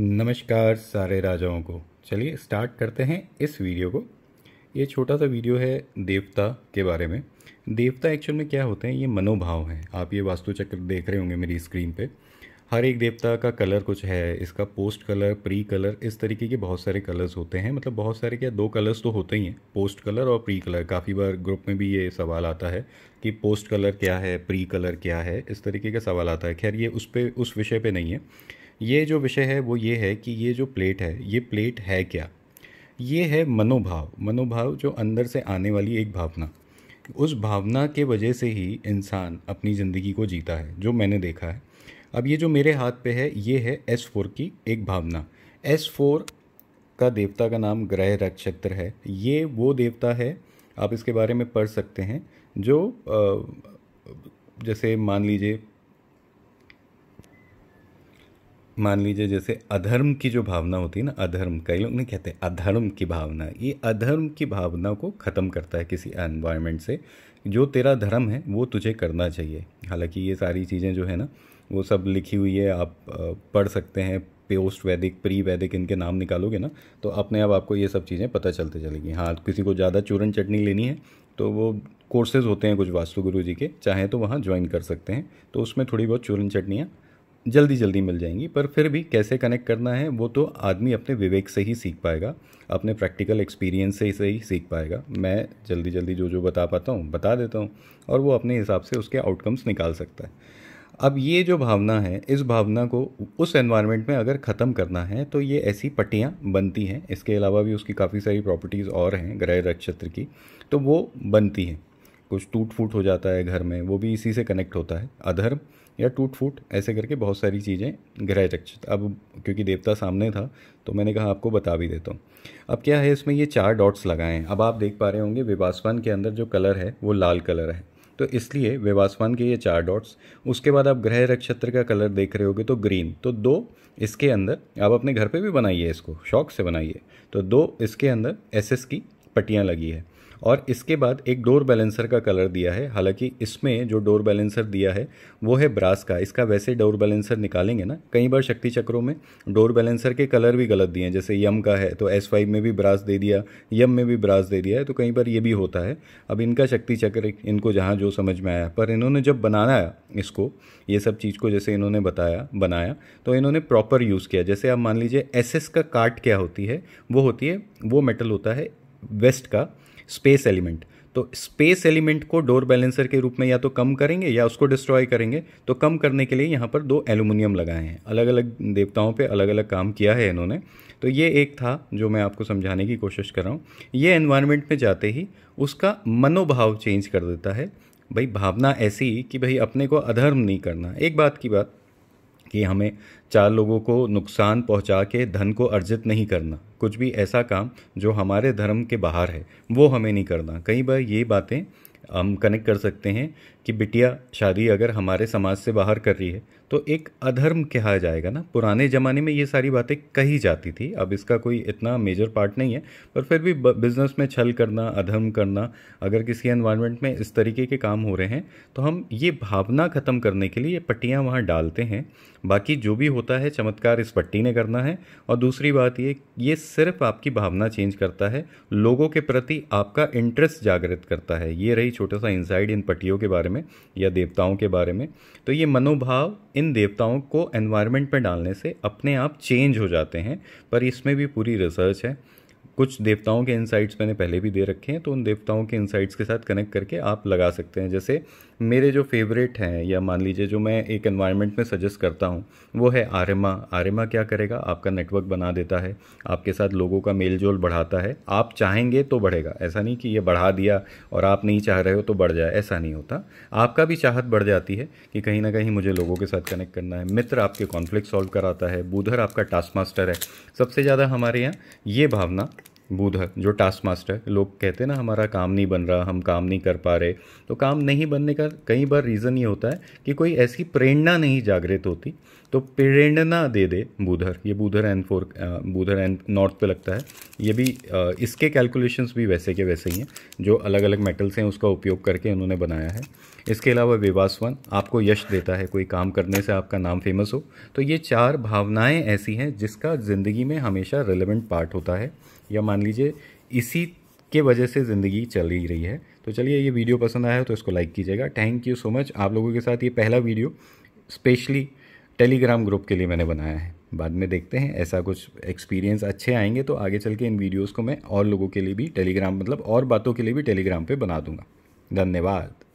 नमस्कार सारे राजाओं को चलिए स्टार्ट करते हैं इस वीडियो को ये छोटा सा वीडियो है देवता के बारे में देवता एक्चुअल में क्या होते हैं ये मनोभाव हैं आप ये वास्तुचक्र देख रहे होंगे मेरी स्क्रीन पे हर एक देवता का कलर कुछ है इसका पोस्ट कलर प्री कलर इस तरीके के बहुत सारे कलर्स होते हैं मतलब बहुत सारे क्या दो कलर्स तो होते ही हैं पोस्ट कलर और प्री कलर काफ़ी बार ग्रुप में भी ये सवाल आता है कि पोस्ट कलर क्या है प्री कलर क्या है इस तरीके का सवाल आता है खैर ये उस पर उस विषय पर नहीं है ये जो विषय है वो ये है कि ये जो प्लेट है ये प्लेट है क्या ये है मनोभाव मनोभाव जो अंदर से आने वाली एक भावना उस भावना के वजह से ही इंसान अपनी ज़िंदगी को जीता है जो मैंने देखा है अब ये जो मेरे हाथ पे है ये है एस फोर की एक भावना एस फोर का देवता का नाम ग्रह नक्षत्र है ये वो देवता है आप इसके बारे में पढ़ सकते हैं जो जैसे मान लीजिए मान लीजिए जैसे अधर्म की जो भावना होती है ना अधर्म कई लोग नहीं कहते अधर्म की भावना ये अधर्म की भावना को ख़त्म करता है किसी एनवायरनमेंट से जो तेरा धर्म है वो तुझे करना चाहिए हालांकि ये सारी चीज़ें जो है ना वो सब लिखी हुई है आप पढ़ सकते हैं पोस्ट वैदिक प्री वैदिक इनके नाम निकालोगे ना तो अपने आप आपको ये सब चीज़ें पता चलते चलेगी हाँ किसी को ज़्यादा चूरन चटनी लेनी है तो वो कोर्सेज़ होते हैं कुछ वास्तु गुरु जी के चाहे तो वहाँ ज्वाइन कर सकते हैं तो उसमें थोड़ी बहुत चूरन चटनियाँ जल्दी जल्दी मिल जाएंगी पर फिर भी कैसे कनेक्ट करना है वो तो आदमी अपने विवेक से ही सीख पाएगा अपने प्रैक्टिकल एक्सपीरियंस से, से ही सीख पाएगा मैं जल्दी जल्दी जो जो बता पाता हूँ बता देता हूँ और वो अपने हिसाब से उसके आउटकम्स निकाल सकता है अब ये जो भावना है इस भावना को उस एनवायरनमेंट में अगर ख़त्म करना है तो ये ऐसी पट्टियाँ बनती हैं इसके अलावा भी उसकी काफ़ी सारी प्रॉपर्टीज़ और हैं ग्रह नक्षत्र की तो वो बनती हैं कुछ टूट फूट हो जाता है घर में वो भी इसी से कनेक्ट होता है अधर्म या टूट फूट ऐसे करके बहुत सारी चीज़ें ग्रह रक्षित अब क्योंकि देवता सामने था तो मैंने कहा आपको बता भी देता हूँ अब क्या है इसमें ये चार डॉट्स लगाए हैं अब आप देख पा रहे होंगे विवासवान के अंदर जो कलर है वो लाल कलर है तो इसलिए विवासवान के ये चार डॉट्स उसके बाद आप ग्रह नक्षत्र का कलर देख रहे होगे तो ग्रीन तो दो इसके अंदर आप अपने घर पे भी बनाइए इसको शौक से बनाइए तो दो इसके अंदर एसएस की पट्टियाँ लगी है और इसके बाद एक डोर बैलेंसर का कलर दिया है हालांकि इसमें जो डोर बैलेंसर दिया है वो है ब्रास का इसका वैसे डोर बैलेंसर निकालेंगे ना कई बार शक्ति चक्रों में डोर बैलेंसर के कलर भी गलत दिए हैं जैसे यम का है तो एस फाइव में भी ब्रास दे दिया यम में भी ब्रास दे दिया है तो कई बार ये भी होता है अब इनका शक्ति चक्र इनको जहाँ जो समझ में आया पर इन्होंने जब बनाया इसको ये सब चीज़ को जैसे इन्होंने बताया बनाया तो इन्होंने प्रॉपर यूज़ किया जैसे आप मान लीजिए एस का काट क्या होती है वो होती है वो मेटल होता है वेस्ट का स्पेस एलिमेंट तो स्पेस एलिमेंट को डोर बैलेंसर के रूप में या तो कम करेंगे या उसको डिस्ट्रॉय करेंगे तो कम करने के लिए यहाँ पर दो एलुमिनियम लगाए हैं अलग अलग देवताओं पे अलग अलग काम किया है इन्होंने तो ये एक था जो मैं आपको समझाने की कोशिश कर रहा हूँ ये एनवायरमेंट में जाते ही उसका मनोभाव चेंज कर देता है भाई भावना ऐसी कि भाई अपने को अधर्म नहीं करना एक बात की बात कि हमें चार लोगों को नुकसान पहुंचा के धन को अर्जित नहीं करना कुछ भी ऐसा काम जो हमारे धर्म के बाहर है वो हमें नहीं करना कई बार ये बातें हम कनेक्ट कर सकते हैं कि बिटिया शादी अगर हमारे समाज से बाहर कर रही है तो एक अधर्म कहा जाएगा ना पुराने ज़माने में ये सारी बातें कही जाती थी अब इसका कोई इतना मेजर पार्ट नहीं है पर फिर भी बिज़नेस में छल करना अधर्म करना अगर किसी एनवायरनमेंट में इस तरीके के काम हो रहे हैं तो हम ये भावना ख़त्म करने के लिए ये पट्टियाँ वहाँ डालते हैं बाकी जो भी होता है चमत्कार इस पट्टी ने करना है और दूसरी बात ये ये सिर्फ आपकी भावना चेंज करता है लोगों के प्रति आपका इंटरेस्ट जागृत करता है ये रही छोटा सा इंसाइड इन पट्टियों के बारे में में या देवताओं के बारे में तो ये मनोभाव इन देवताओं को एनवायरनमेंट पर डालने से अपने आप चेंज हो जाते हैं पर इसमें भी पूरी रिसर्च है कुछ देवताओं के इनसाइट्स मैंने पहले भी दे रखे हैं तो उन देवताओं के इनसाइट्स के साथ कनेक्ट करके आप लगा सकते हैं जैसे मेरे जो फेवरेट हैं या मान लीजिए जो मैं एक एनवायरनमेंट में सजेस्ट करता हूँ वो है आर्यमा आर्यमा क्या करेगा आपका नेटवर्क बना देता है आपके साथ लोगों का मेल जोल बढ़ाता है आप चाहेंगे तो बढ़ेगा ऐसा नहीं कि ये बढ़ा दिया और आप नहीं चाह रहे हो तो बढ़ जाए ऐसा नहीं होता आपका भी चाहत बढ़ जाती है कि कहीं ना कहीं मुझे लोगों के साथ कनेक्ट करना है मित्र आपके कॉन्फ्लिक्ट सॉल्व कराता है बुधर आपका टास्क मास्टर है सबसे ज़्यादा हमारे यहाँ ये भावना बुध जो टास्क मास्टर लोग कहते हैं ना हमारा काम नहीं बन रहा हम काम नहीं कर पा रहे तो काम नहीं बनने का कई बार रीज़न ये होता है कि कोई ऐसी प्रेरणा नहीं जागृत होती तो प्रेरणा दे दे बूधर ये बूधर एन फोर बूधर एन नॉर्थ पे लगता है ये भी इसके कैलकुलेशंस भी वैसे के वैसे ही हैं जो अलग अलग मेटल्स हैं उसका उपयोग करके उन्होंने बनाया है इसके अलावा विवासवन आपको यश देता है कोई काम करने से आपका नाम फेमस हो तो ये चार भावनाएँ ऐसी हैं जिसका ज़िंदगी में हमेशा रेलिवेंट पार्ट होता है या मान लीजिए इसी के वजह से ज़िंदगी चल ही रही है तो चलिए ये वीडियो पसंद आया हो तो इसको लाइक कीजिएगा थैंक यू सो मच आप लोगों के साथ ये पहला वीडियो स्पेशली टेलीग्राम ग्रुप के लिए मैंने बनाया है बाद में देखते हैं ऐसा कुछ एक्सपीरियंस अच्छे आएंगे तो आगे चल के इन वीडियोज़ को मैं और लोगों के लिए भी टेलीग्राम मतलब और बातों के लिए भी टेलीग्राम पर बना दूँगा धन्यवाद